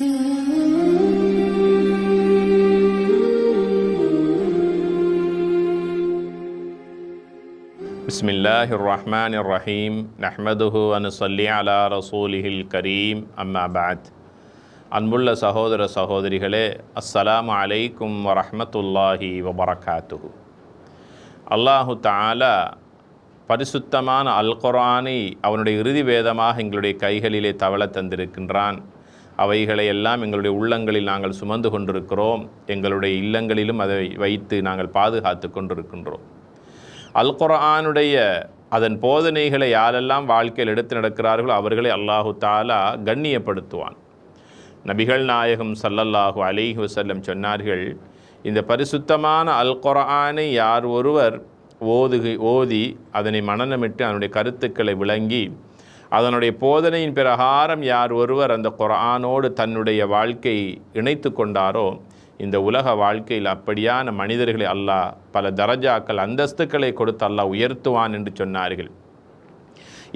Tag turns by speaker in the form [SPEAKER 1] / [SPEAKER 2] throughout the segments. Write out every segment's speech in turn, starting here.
[SPEAKER 1] بسم الله الرحمن الرحيم نحمده ونصلي على رسوله الكريم أما بعد அன்புள்ள சகோதர சகோதரிகளே அஸ்ஸலாமு அலைக்கும் வரஹமத்துல்லாஹி வபரகாத்துஹு அல்லாஹு தாலா பரிசுத்தமான அல் குரானை அவனுடைய இறுதி வேதமாக எங்களுடைய கைகளிலே தவள தந்திருக்கின்றான் அவைகளை எல்லாம் எங்களுடைய உள்ளங்களில் நாங்கள் சுமந்து கொண்டிருக்கிறோம் எங்களுடைய இல்லங்களிலும் அதை வைத்து நாங்கள் பாதுகாத்து கொண்டிருக்கின்றோம் அல் குரானுடைய அதன் போதனைகளை யாரெல்லாம் வாழ்க்கையில் எடுத்து நடக்கிறார்களோ அவர்களை அல்லாஹு தாலா கண்ணியப்படுத்துவான் நபிகள் நாயகம் சல்லல்லாஹு அலிஹு வசல்லம் சொன்னார்கள் இந்த பரிசுத்தமான அல் குரானை யார் ஒருவர் ஓதுகி ஓதி அதனை மனநமிட்டு அதனுடைய கருத்துக்களை விளங்கி அதனுடைய போதனையின் பிரகாரம் யார் ஒருவர் அந்த குரானோடு தன்னுடைய வாழ்க்கை இணைத்து கொண்டாரோ இந்த உலக வாழ்க்கையில் அப்படியான மனிதர்களை அல்லாஹ் பல தரஜாக்கள் அந்தஸ்துக்களை கொடுத்து அல்லாஹ் உயர்த்துவான் என்று சொன்னார்கள்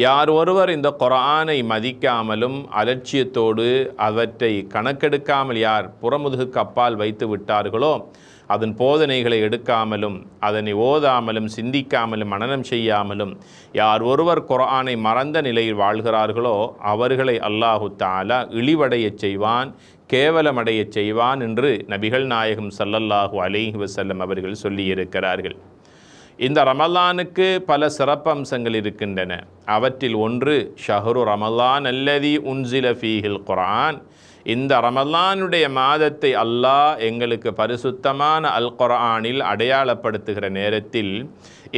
[SPEAKER 1] யார் ஒருவர் இந்த குரானை மதிக்காமலும் அலட்சியத்தோடு அவற்றை கணக்கெடுக்காமல் யார் புறமுதுகுக்கு அப்பால் வைத்து விட்டார்களோ அதன் போதனைகளை எடுக்காமலும் அதனை ஓதாமலும் சிந்திக்காமலும் மனநம் செய்யாமலும் யார் ஒருவர் குரானை மறந்த நிலையில் வாழ்கிறார்களோ அவர்களை அல்லாஹு தாலா இழிவடையச் செய்வான் கேவலமடையச் செய்வான் என்று நபிகள் நாயகம் சல்லல்லாஹு அலிஹி வசல்லம் அவர்கள் சொல்லியிருக்கிறார்கள் இந்த ரமலானுக்கு பல சிறப்பம்சங்கள் இருக்கின்றன அவற்றில் ஒன்று ஷஹரு ரமலான் அல்லதி உன்சில ஃபீஹில் குரான் இந்த ரமலானுடைய மாதத்தை அல்லாஹ் எங்களுக்கு பரிசுத்தமான அல் குரானில் அடையாளப்படுத்துகிற நேரத்தில்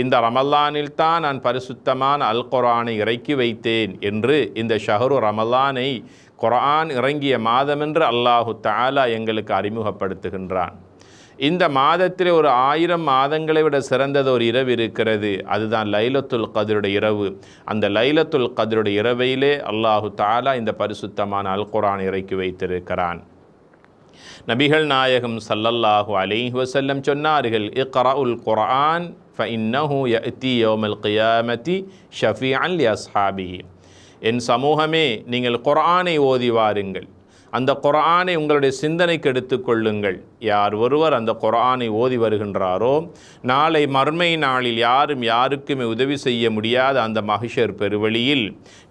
[SPEAKER 1] இந்த ரமலானில் தான் நான் பரிசுத்தமான அல் குரானை இறக்கி வைத்தேன் என்று இந்த ஷஹரு ரமலானை குரான் இறங்கிய மாதமென்று அல்லாஹு தாலா எங்களுக்கு அறிமுகப்படுத்துகின்றான் இந்த மாதத்தில் ஒரு ஆயிரம் மாதங்களை விட சிறந்தது ஒரு இரவு இருக்கிறது அதுதான் லைலத்துல் கதிருடைய இரவு அந்த லைலத்துல் கதிருடைய இரவையிலே அல்லாஹு தாலா இந்த பரிசுத்தமான அல் குரான் இறக்கி வைத்திருக்கிறான் நபிகள் நாயகம் சல்லல்லாஹு அலிஹ் வசல்லம் சொன்னார்கள் இக்ரா உல் குரான் ஃபஇன்னஹு யஅதி யௌமல் கியாமதி ஷஃபிஅன் லி அஸ்ஹாபிஹி என் சமூகமே நீங்கள் குரானை ஓதி வாருங்கள் அந்த குரானை உங்களுடைய சிந்தனைக்கு எடுத்துக்கொள்ளுங்கள் யார் ஒருவர் அந்த குரானை ஓதி வருகின்றாரோ நாளை மர்மை நாளில் யாரும் யாருக்குமே உதவி செய்ய முடியாத அந்த மகிஷர் பெருவழியில்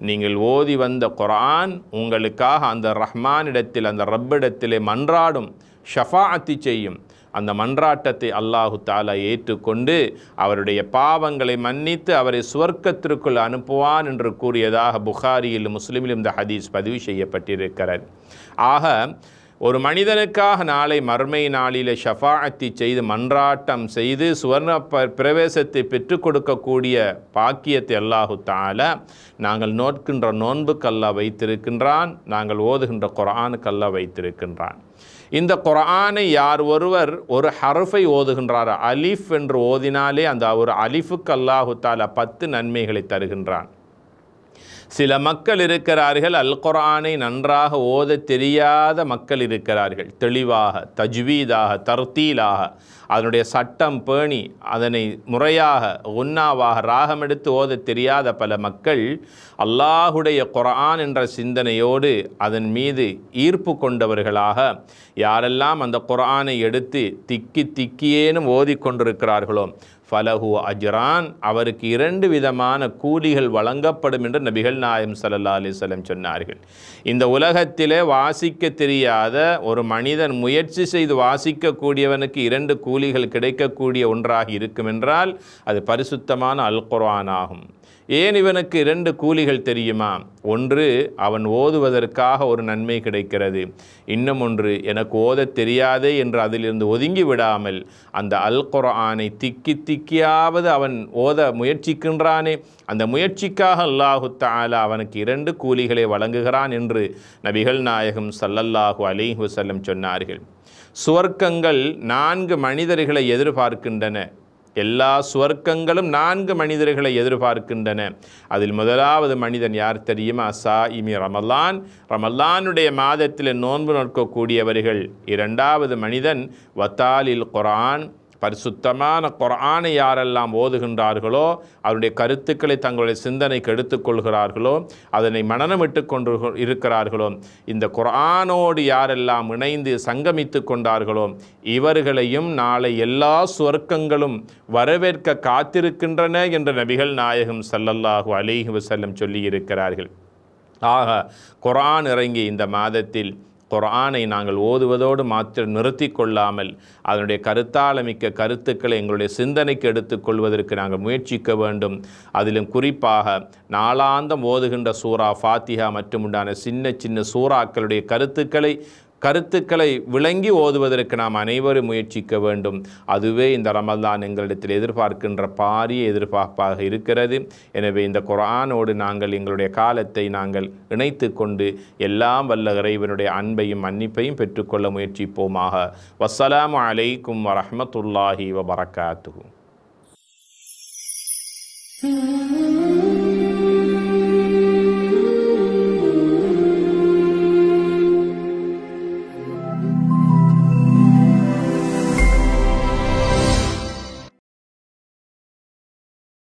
[SPEAKER 1] நீங்கள் ஓதி வந்த குரான் உங்களுக்காக அந்த ரஹ்மானிடத்தில் அந்த ரப்பிடத்திலே மன்றாடும் ஷஃபாஅத்தி செய்யும் அந்த மன்றாட்டத்தை அல்லாஹு தாலா ஏற்றுக்கொண்டு அவருடைய பாவங்களை மன்னித்து அவரை சுவர்க்கத்திற்குள் அனுப்புவான் என்று கூறியதாக புகாரியிலும் முஸ்லீமிலும் இந்த ஹதீஸ் பதிவு செய்யப்பட்டிருக்கிறார் ஆக ஒரு மனிதனுக்காக நாளை மர்மை நாளில் ஷஃபாத்தி செய்து மன்றாட்டம் செய்து சுவர்ண ப பிரவேசத்தை பெற்றுக் கொடுக்கக்கூடிய பாக்கியத்தை அல்லாஹு தால நாங்கள் நோன்பு நோன்புக்கல்லா வைத்திருக்கின்றான் நாங்கள் ஓதுகின்ற கல்ல வைத்திருக்கின்றான் இந்த குரானை யார் ஒருவர் ஒரு ஹரஃபை ஓதுகின்றார் அலிஃப் என்று ஓதினாலே அந்த ஒரு அலிஃபுக்கு அல்லாஹு தாலா பத்து நன்மைகளை தருகின்றான் சில மக்கள் இருக்கிறார்கள் அல் குரானை நன்றாக ஓத தெரியாத மக்கள் இருக்கிறார்கள் தெளிவாக தஜ்வீதாக தர்த்தீலாக அதனுடைய சட்டம் பேணி அதனை முறையாக உன்னாவாக ராகம் எடுத்து ஓத தெரியாத பல மக்கள் அல்லாஹுடைய குரான் என்ற சிந்தனையோடு அதன் மீது ஈர்ப்பு கொண்டவர்களாக யாரெல்லாம் அந்த குரானை எடுத்து திக்கி திக்கியேனும் ஓதிக்கொண்டிருக்கிறார்களோ ஃபலஹு அஜ்ரான் அவருக்கு இரண்டு விதமான கூலிகள் வழங்கப்படும் என்று நபிகள் நாயம் சல்லா அலிஸ்லம் சொன்னார்கள் இந்த உலகத்திலே வாசிக்க தெரியாத ஒரு மனிதன் முயற்சி செய்து வாசிக்கக்கூடியவனுக்கு இரண்டு கூலிகள் கிடைக்கக்கூடிய ஒன்றாக இருக்கும் என்றால் அது பரிசுத்தமான அல் குர்ஆன் ஆகும் ஏன் இவனுக்கு இரண்டு கூலிகள் தெரியுமா ஒன்று அவன் ஓதுவதற்காக ஒரு நன்மை கிடைக்கிறது இன்னும் ஒன்று எனக்கு ஓத தெரியாதே என்று அதிலிருந்து ஒதுங்கி விடாமல் அந்த அல் குரானை திக்கி திக்கியாவது அவன் ஓத முயற்சிக்கின்றானே அந்த முயற்சிக்காக அல்லாஹு தாலா அவனுக்கு இரண்டு கூலிகளை வழங்குகிறான் என்று நபிகள் நாயகம் சல்லல்லாஹு அலிஹுசல்லம் சொன்னார்கள் சுவர்க்கங்கள் நான்கு மனிதர்களை எதிர்பார்க்கின்றன எல்லா சுவர்க்கங்களும் நான்கு மனிதர்களை எதிர்பார்க்கின்றன அதில் முதலாவது மனிதன் யார் தெரியுமா சா இமி ரமல்லான் ரமல்லானுடைய மாதத்தில் நோன்பு நோக்கக்கூடியவர்கள் இரண்டாவது மனிதன் வத்தாலில் குரான் பரிசுத்தமான குரானை யாரெல்லாம் ஓதுகின்றார்களோ அவருடைய கருத்துக்களை தங்களுடைய சிந்தனைக்கு எடுத்துக்கொள்கிறார்களோ அதனை மனநமிட்டு கொண்டு இருக்கிறார்களோ இந்த குரானோடு யாரெல்லாம் இணைந்து சங்கமித்து கொண்டார்களோ இவர்களையும் நாளை எல்லா சுவர்க்கங்களும் வரவேற்க காத்திருக்கின்றன என்று நபிகள் நாயகம் சல்லல்லாஹு அலிஹி வசல்லம் சொல்லியிருக்கிறார்கள் ஆக குரான் இறங்கி இந்த மாதத்தில் குரானை நாங்கள் ஓதுவதோடு மாத்திரம் நிறுத்தி கொள்ளாமல் அதனுடைய கருத்தாளமிக்க கருத்துக்களை எங்களுடைய சிந்தனைக்கு எடுத்துக்கொள்வதற்கு நாங்கள் முயற்சிக்க வேண்டும் அதிலும் குறிப்பாக நாளாந்தம் ஓதுகின்ற சூறா ஃபாத்திகா மற்றும் உண்டான சின்ன சின்ன சூறாக்களுடைய கருத்துக்களை கருத்துக்களை விளங்கி ஓதுவதற்கு நாம் அனைவரும் முயற்சிக்க வேண்டும் அதுவே இந்த ரமல்தான் எங்களிடத்தில் எதிர்பார்க்கின்ற பாரிய எதிர்பார்ப்பாக இருக்கிறது எனவே இந்த குரானோடு நாங்கள் எங்களுடைய காலத்தை நாங்கள் இணைத்து கொண்டு எல்லாம் வல்ல இறைவனுடைய அன்பையும் மன்னிப்பையும் பெற்றுக்கொள்ள முயற்சிப்போமாக வசலாம் அலைக்கும் வரமத்துல்லாஹி வரகாத்து Mm-hmm.